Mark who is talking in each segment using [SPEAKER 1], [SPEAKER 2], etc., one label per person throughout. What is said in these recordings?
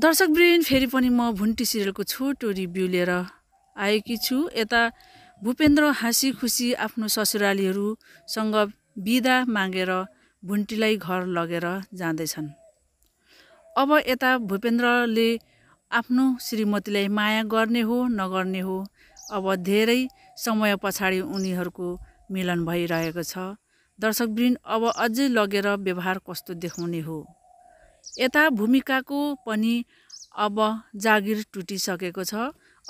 [SPEAKER 1] दर्शक बृन फेरि पनि म भुन्टी सिरियलको छोटो रिभ्यू लिएर आएकी छु यता भूपेन्द्र हाँसी खुसी आफ्नो ससुरालीहरूसँग बिदा मागेर भुन्टीलाई घर लगेर जाँदैछन् अब यता भूपेन्द्रले आफ्नो श्रीमतीलाई माया गर्ने हो नगर्ने हो अब धेरै समय पछाडि उनीहरूको मिलन भइरहेको छ दर्शकवृन्द अब अझै लगेर व्यवहार कस्तो देखाउने हो यता भूमिकाको पनि अब जागिर टुटिसकेको छ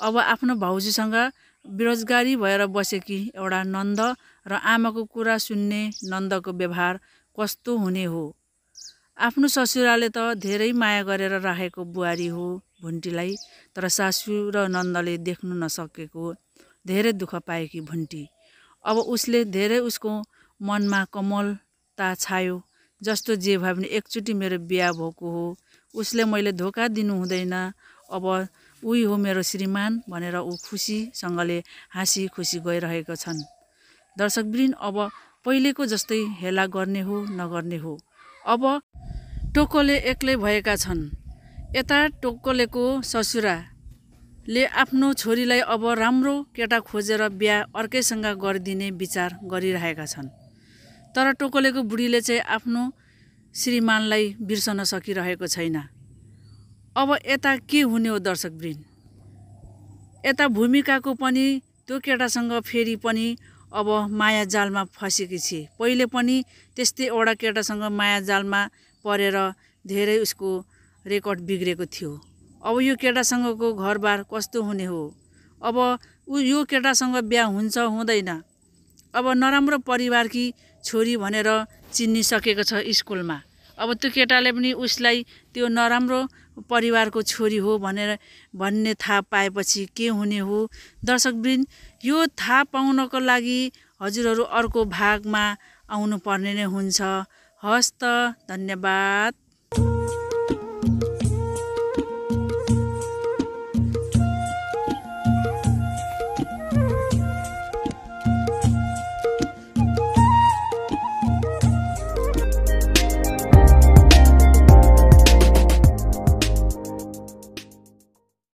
[SPEAKER 1] अब आफ्नो भाउजूसँग बेरोजगारी भएर बसेकी एउटा नन्द र आमाको कुरा सुन्ने नन्दको व्यवहार कस्तो हुने हो आफ्नो ससुराले त धेरै माया गरेर राखेको बुहारी हो भुन्टीलाई तर सासु र नन्दले देख्नु नसकेको धेरै दुःख पाएकी भुन्टी अब उसले धेरै उसको मनमा कमलता छायो जस्तो जे भयो पनि एकचोटि मेरो बिहा भएको हो उसले मैले धोका दिनु हुँदैन अब उही हो मेरो श्रीमान भनेर ऊ खुसीसँगले हाँसी खुसी गइरहेका छन् दर्शकवृन्द अब पहिलेको जस्तै हेला गर्ने हो नगर्ने हो अब टोकोले एक्लै भएका छन् यता टोकोलेको ससुराले आफ्नो छोरीलाई अब राम्रो केटा खोजेर बिहा अर्कैसँग गरिदिने विचार गरिरहेका छन् तर टोकोलेको बुढीले चाहिँ आफ्नो श्रीमानलाई बिर्सन सकिरहेको छैन अब यता के हुने हो दर्शकवृन्द यता भूमिकाको पनि त्यो केटासँग फेरि पनि अब माया जालमा फँसेकी छि पहिले पनि त्यस्तै एउटा केटासँग माया जालमा परेर धेरै उसको रेकर्ड बिग्रेको थियो अब यो केटासँगको घरबार कस्तो हुने हो अब ऊ यो केटासँग बिहा हुन्छ हुँदैन अब नराम्रो परिवारकी छोरी भनेर चिनिसकेको छ स्कुलमा अब त्यो केटाले पनि उसलाई त्यो नराम्रो परिवारको छोरी हो भनेर भन्ने थाहा पाएपछि के हुने हो दर्शकवृन्द यो थाहा पाउनको लागि हजुरहरू अर्को भागमा आउनुपर्ने नै हुन्छ हस् त धन्यवाद